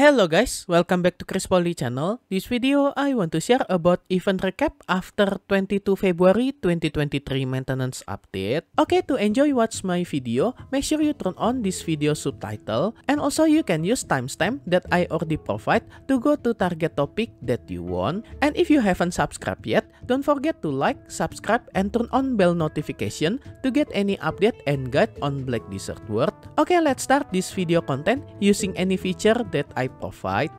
Hello guys, welcome back to Chris Polly channel. This video, I want to share about event recap after 22 February 2023 maintenance update. Okay, to enjoy watch my video, make sure you turn on this video subtitle and also you can use timestamp that I already provide to go to target topic that you want. And if you haven't subscribed yet, don't forget to like, subscribe, and turn on bell notification to get any update and guide on Black Desert World. Okay, let's start this video content using any feature that I type of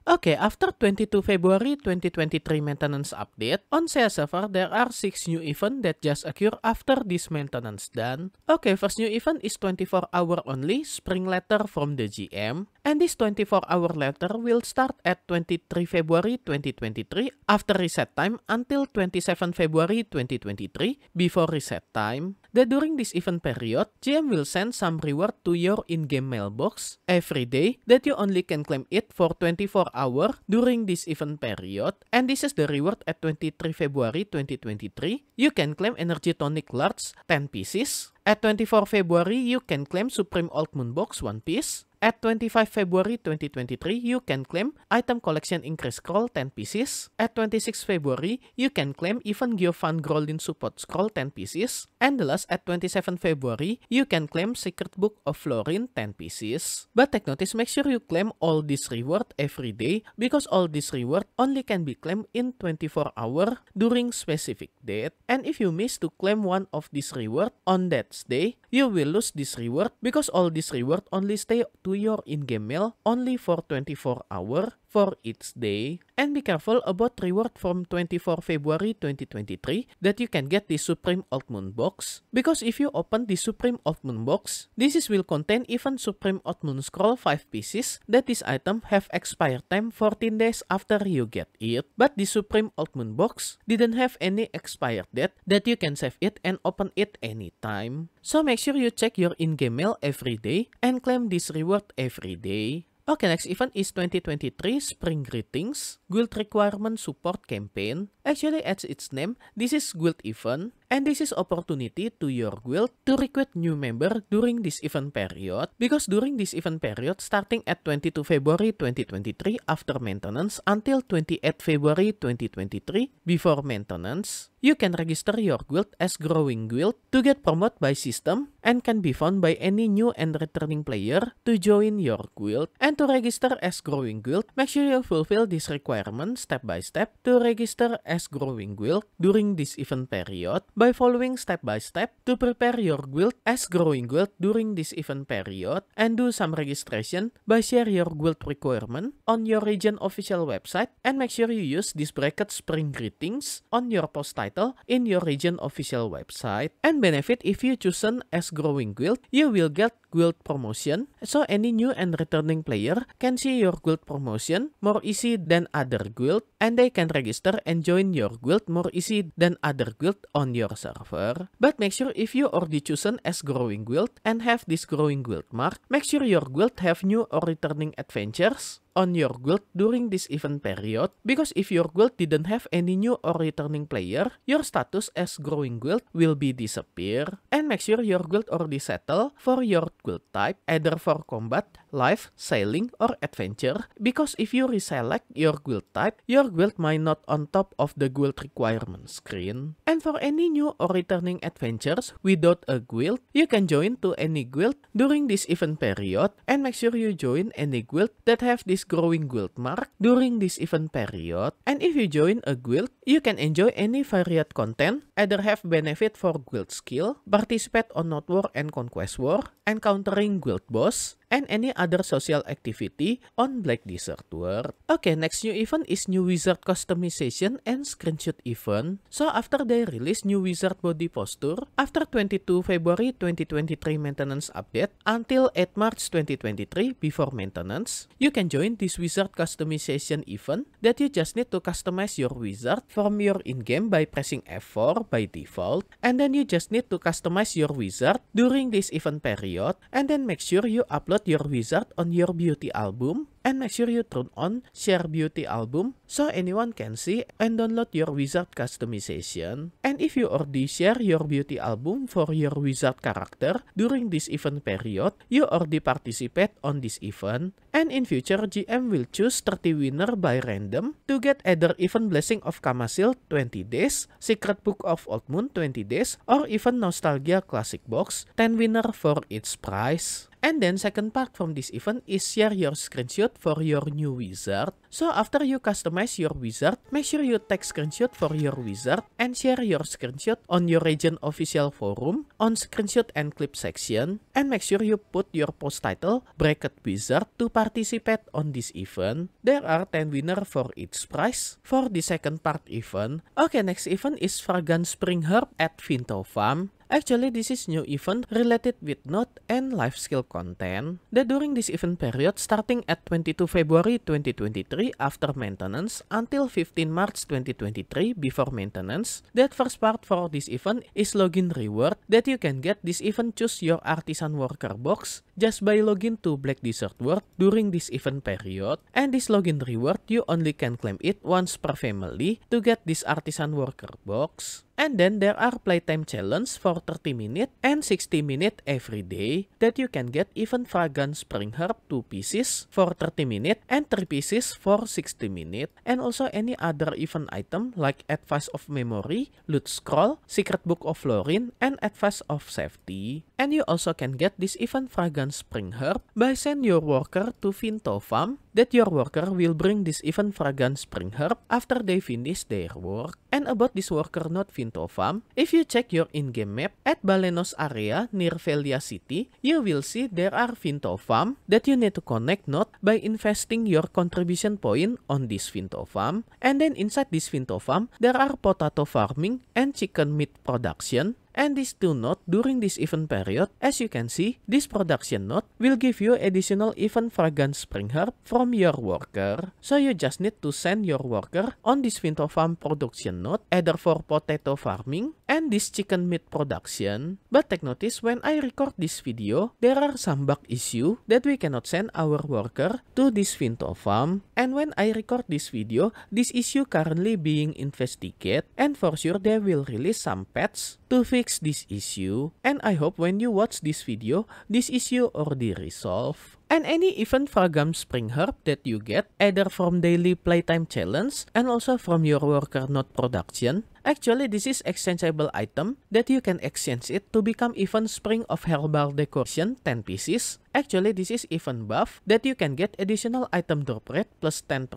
Okay, after 22 February 2023 maintenance update, on SEA server there are 6 new events that just occur after this maintenance done. Okay, first new event is 24 hour only spring letter from the GM. And this 24 hour letter will start at 23 February 2023 after reset time until 27 February 2023 before reset time. that during this event period, GM will send some reward to your in-game mailbox every day that you only can claim it for 24 hour during this event period. And this is the reward at 23 February 2023. You can claim Energy Tonic Large 10 pieces. At 24 February, you can claim Supreme Old Moon Box 1 piece. At 25 February 2023, you can claim item collection increase scroll 10 pieces. At 26 February, you can claim even Geofan Grolin support scroll 10 pieces. And the last, at 27 February, you can claim Secret Book of Florin 10 pieces. But take notice, make sure you claim all this reward every day because all this reward only can be claimed in 24 hour during specific date. And if you miss to claim one of this reward on that day, you will lose this reward because all this reward only stay to to your in-game mail only for 24 hours for its day. And be careful about reward from 24 February 2023 that you can get the Supreme Old Moon box. Because if you open the Supreme Old Moon box, this is will contain even Supreme Old Moon Scroll 5 pieces that this item have expired time 14 days after you get it. But the Supreme Old Moon box didn't have any expired date that you can save it and open it anytime. So make sure you check your in-game mail every day and claim this reward every day. Okay, next event is 2023 Spring Greetings Guild Requirement Support Campaign Actually, as its name, this is guild event, and this is opportunity to your guild to recruit new member during this event period, because during this event period, starting at 22 February 2023 after maintenance until 28 February 2023 before maintenance, you can register your guild as growing guild to get promoted by system and can be found by any new and returning player to join your guild. And to register as growing guild, make sure you fulfill this requirement step by step to register as growing guild during this event period by following step by step to prepare your guild as growing guild during this event period and do some registration by share your guild requirement on your region official website and make sure you use this bracket spring greetings on your post title in your region official website and benefit if you chosen as growing guild you will get guild promotion, so any new and returning player can see your guild promotion more easy than other guild, and they can register and join your guild more easy than other guild on your server. But make sure if you already chosen as growing guild and have this growing guild mark, make sure your guild have new or returning adventures on your guild during this event period because if your guild didn't have any new or returning player, your status as growing guild will be disappear and make sure your guild already settle for your guild type either for combat, life, sailing, or adventure because if you reselect your guild type, your guild might not on top of the guild requirement screen. And for any new or returning adventures without a guild, you can join to any guild during this event period and make sure you join any guild that have this growing guild mark during this event period, and if you join a guild, you can enjoy any varied content, either have benefit for guild skill, participate on not war and conquest war, and countering guild boss, and any other social activity on Black Desert World. Okay, next new event is New Wizard Customization and Screenshot event. So after they release New Wizard Body Posture, after 22 February 2023 maintenance update until 8 March 2023 before maintenance, you can join this wizard customization event that you just need to customize your wizard from your in-game by pressing F4 by default and then you just need to customize your wizard during this event period and then make sure you upload Your Wizard on Your Beauty album and make sure you turn on Share Beauty Album so anyone can see and download your wizard customization. And if you already share your beauty album for your wizard character during this event period, you already participate on this event. And in future, GM will choose 30 winner by random to get either event Blessing of Kamasil 20 days, Secret Book of Old Moon 20 days, or even Nostalgia Classic Box 10 winner for its price. And then second part from this event is share your screenshot screenshot for your new wizard. So after you customize your wizard, make sure you take screenshot for your wizard and share your screenshot on your region official forum on screenshot and clip section and make sure you put your post title bracket wizard to participate on this event. There are 10 winner for each prize for the second part event. Okay, next event is Fragrant Spring Herb at Vinto Farm. Actually, this is new event related with Node and life skill content that during this event period starting at 22 February 2023 after maintenance until 15 March 2023 before maintenance, that first part for this event is login reward that you can get this event choose your artisan worker box just by login to Black Desert World during this event period. And this login reward, you only can claim it once per family to get this artisan worker box. And then there are playtime challenge for 30 minutes and 60 minutes every day that you can get even fragrant spring herb 2 pieces for 30 minutes and 3 pieces for 60 minutes and also any other event item like advice of memory, loot scroll, secret book of Florin, and advice of safety. And you also can get this event fragrant spring herb by send your worker to Finto Farm that your worker will bring this event fragrant spring herb after they finish their work. And about this worker not Vinto farm, if you check your in-game map at Balenos area near Velia City, you will see there are Vinto farm that you need to connect not by investing your contribution point on this Vinto farm. And then inside this Vinto farm, there are potato farming and chicken meat production and this two note during this event period, as you can see, this production note will give you additional event fragrance spring herb from your worker. So you just need to send your worker on this winter farm production note either for potato farming and this chicken meat production. But take notice when I record this video, there are some bug issue that we cannot send our worker to this Vinto farm. And when I record this video, this issue currently being investigated and for sure they will release some patch to fix this issue. And I hope when you watch this video, this issue already resolved and any event Fragam Spring Herb that you get either from daily playtime challenge and also from your worker note production. Actually, this is exchangeable item that you can exchange it to become even Spring of Herbal Decoration 10 pieces Actually, this is even buff that you can get additional item drop rate plus 10%,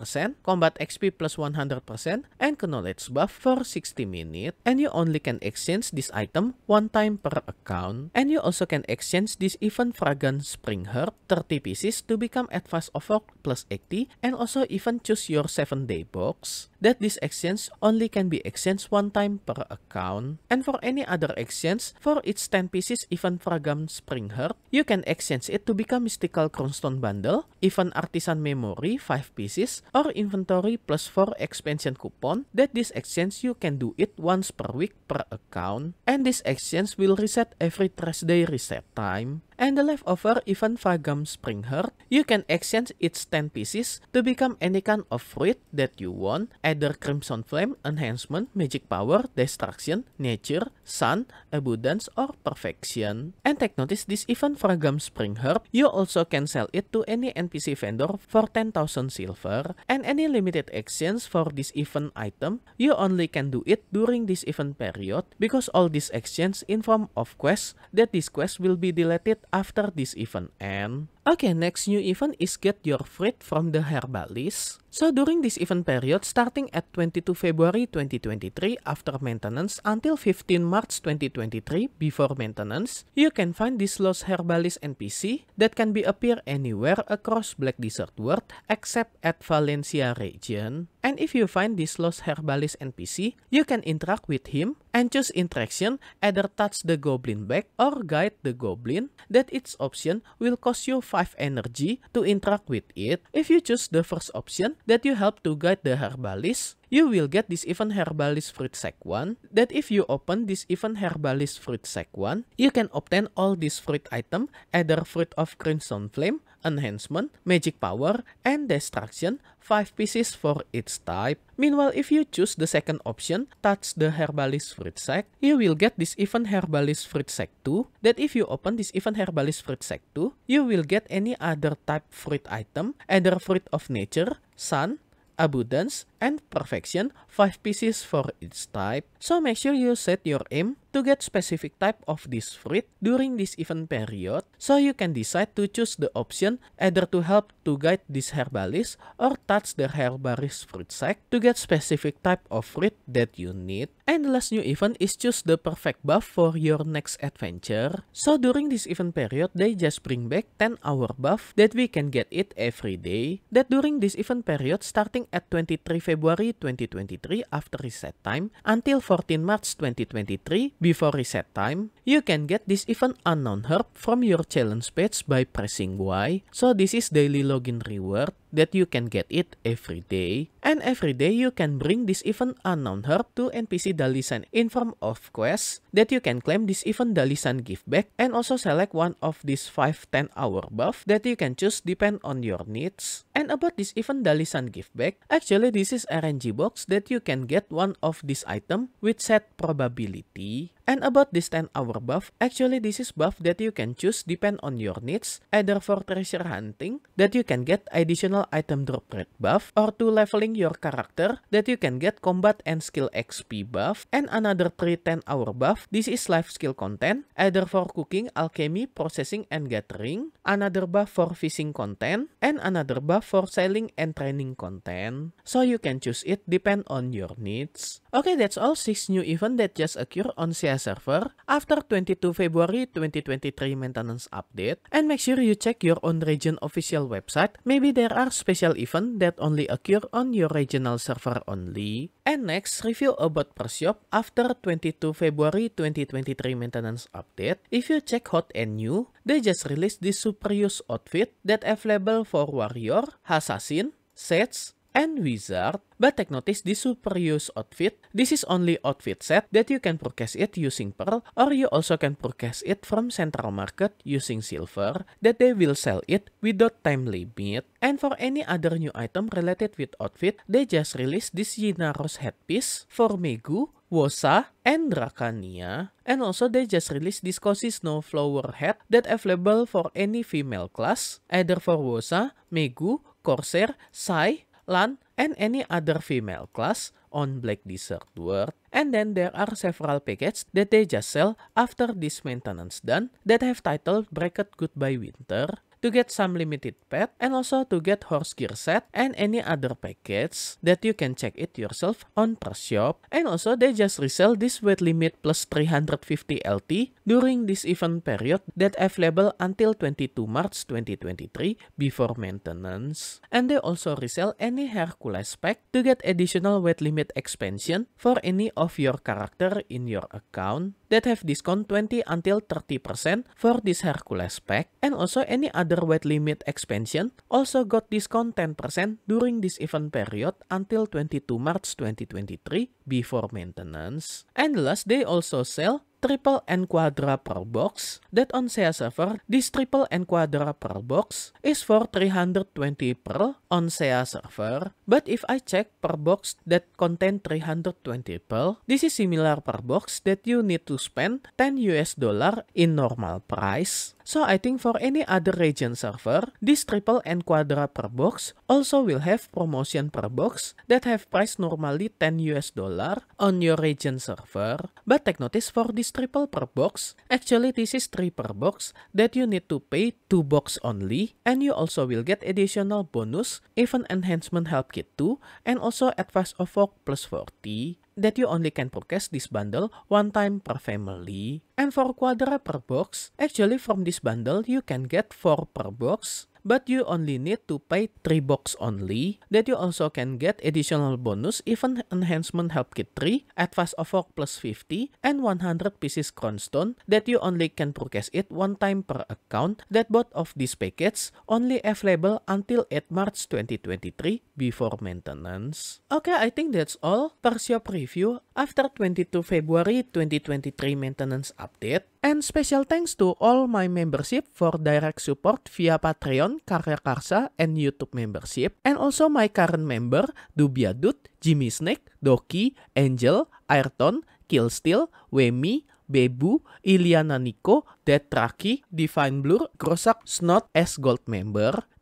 combat XP plus 100%, and knowledge buff for 60 minutes. And you only can exchange this item one time per account. And you also can exchange this event fragrant spring herb 30 pieces to become advanced of 80 and also even choose your 7 day box that this exchange only can be exchanged one time per account. And for any other exchange, for its 10 pieces even Fragam Heart, you can exchange it to become Mystical Crownstone Bundle, even Artisan Memory 5 pieces, or Inventory plus 4 expansion coupon that this exchange you can do it once per week per account. And this exchange will reset every Thursday reset time. And the leftover even Fragam Heart, you can exchange its 10 pieces to become any kind of fruit that you want, either Crimson Flame, Enhancement, Magic Power, Destruction, Nature, Sun, Abundance, or Perfection. And take notice this event Fragam Spring Herb, you also can sell it to any NPC vendor for 10,000 silver. And any limited actions for this event item, you only can do it during this event period because all these in inform of quests that this quest will be deleted after this event end. Okay, next new event is get your fruit from the herbalist. So during this event period, starting at 22 February 2023 after maintenance until 15 March 2023 before maintenance, you can find this lost herbalist NPC that can be appear anywhere across Black Desert World except at Valencia region. And if you find this lost herbalist NPC, you can interact with him and choose interaction either touch the goblin back or guide the goblin that its option will cost you 5 energy to interact with it. If you choose the first option that you help to guide the herbalist, you will get this even herbalist fruit sec 1 that if you open this even herbalist fruit sec 1, you can obtain all this fruit item either fruit of crimson flame enhancement, magic power, and destruction, 5 pieces for each type. Meanwhile, if you choose the second option, touch the Herbalist Fruit Sack, you will get this even Herbalist Fruit Sack 2, that if you open this even Herbalist Fruit Sack 2, you will get any other type fruit item, either fruit of nature, sun, abundance, and perfection, 5 pieces for each type. So make sure you set your aim to get specific type of this fruit during this event period, so you can decide to choose the option either to help to guide this herbalist or touch the herbalist fruit sack to get specific type of fruit that you need. And the last new event is choose the perfect buff for your next adventure. So during this event period, they just bring back 10 hour buff that we can get it every day. That during this event period starting at 23 February February 2023 after reset time until 14 March 2023 before reset time, you can get this even unknown herb from your challenge page by pressing Y. So this is daily login reward that you can get it every day. And every day you can bring this event unknown herb to NPC Dalisan in form of quest that you can claim this event Dalisan give back and also select one of these 5 10 hour buff that you can choose depend on your needs. And about this event Dalisan give back, actually this is RNG box that you can get one of this item with set probability. And about this 10 hour buff, actually this is buff that you can choose depend on your needs, either for treasure hunting, that you can get additional item drop rate buff, or to leveling your character, that you can get combat and skill XP buff, and another 3 10 hour buff, this is life skill content, either for cooking, alchemy, processing, and gathering, another buff for fishing content, and another buff for selling and training content. So you can choose it depend on your needs. Okay, that's all 6 new event that just occur on Seattle server after 22 February 2023 maintenance update and make sure you check your own region official website. Maybe there are special events that only occur on your regional server only. And next, review about PressShop after 22 February 2023 maintenance update. If you check hot and new, they just released this super use outfit that available for warrior, assassin, sets, and wizard, but take notice this super use outfit. This is only outfit set that you can purchase it using pearl or you also can purchase it from central market using silver that they will sell it without time limit. And for any other new item related with outfit, they just released this Yinaros headpiece for Megu, Wosa, and Drakania. And also they just released this cozy snowflower hat that available for any female class, either for Wosa, Megu, Corsair, Sai, Lan, and any other female class on Black Desert World. And then there are several packets that they just sell after this maintenance done that have titled Bracket Goodbye Winter, to get some limited pet and also to get horse gear set and any other package that you can check it yourself on per shop. And also they just resell this weight limit plus 350 LT during this event period that available until 22 March 2023 before maintenance. And they also resell any Hercules pack to get additional weight limit expansion for any of your character in your account. that have discount 20 until 30% for this Hercules pack and also any other weight limit expansion also got discount 10% during this event period until 22 March 2023 before maintenance. And last they also sell triple and quadra per box that on sale server this triple and quadra per box is for 320 per on sale server but if I check per box that contain 320 per, this is similar per box that you need to spend 10 US dollar in normal price So I think for any other region server, this triple and quadra per box also will have promotion per box that have price normally 10 US dollar on your region server. But take notice for this triple per box, actually this is 3 per box that you need to pay 2 box only and you also will get additional bonus, even enhancement help kit 2 and also advice of work plus 40 that you only can purchase this bundle one time per family. And for Quadra per box, actually from this bundle you can get 4 per box but you only need to pay 3 bucks only that you also can get additional bonus even enhancement help kit 3 advanced of work plus 50 and 100 pieces cronstone that you only can purchase it one time per account that both of these packets only available until 8 March 2023 before maintenance. Okay, I think that's all. your review after 22 February 2023 maintenance update. And special thanks to all my membership for direct support via Patreon, Karya Karsa, and YouTube membership. And also my current member, Dubia Dut, Jimmy Snake, Doki, Angel, Ayrton, Killsteel, Wemi, Bebu, Iliana Nico, Dead Traki, Divine Blur, Grosak, Snot, S Gold member,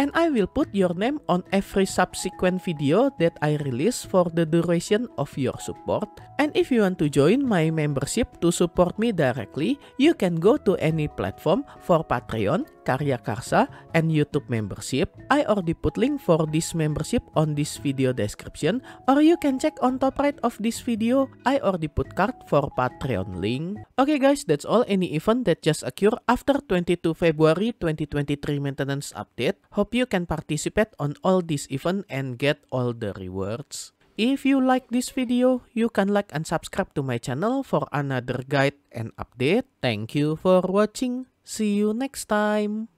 and I will put your name on every subsequent video that I release for the duration of your support. And if you want to join my membership to support me directly, you can go to any platform for Patreon, Karya Karsa, and YouTube membership. I already put link for this membership on this video description or you can check on top right of this video, I already put card for Patreon link. Okay guys, that's all any event that just occurred after 22 February 2023 maintenance update. Hope hope you can participate on all these event and get all the rewards. If you like this video, you can like and subscribe to my channel for another guide and update. Thank you for watching. See you next time.